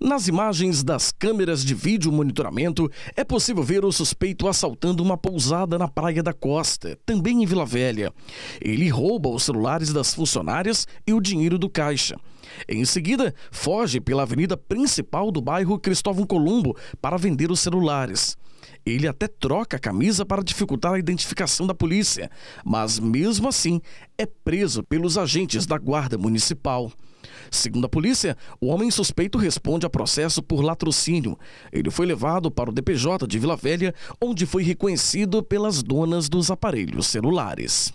Nas imagens das câmeras de vídeo monitoramento, é possível ver o suspeito assaltando uma pousada na Praia da Costa, também em Vila Velha. Ele rouba os celulares das funcionárias e o dinheiro do caixa. Em seguida, foge pela avenida principal do bairro Cristóvão Colombo para vender os celulares. Ele até troca a camisa para dificultar a identificação da polícia, mas mesmo assim é preso pelos agentes da Guarda Municipal. Segundo a polícia, o homem suspeito responde a processo por latrocínio. Ele foi levado para o DPJ de Vila Velha, onde foi reconhecido pelas donas dos aparelhos celulares.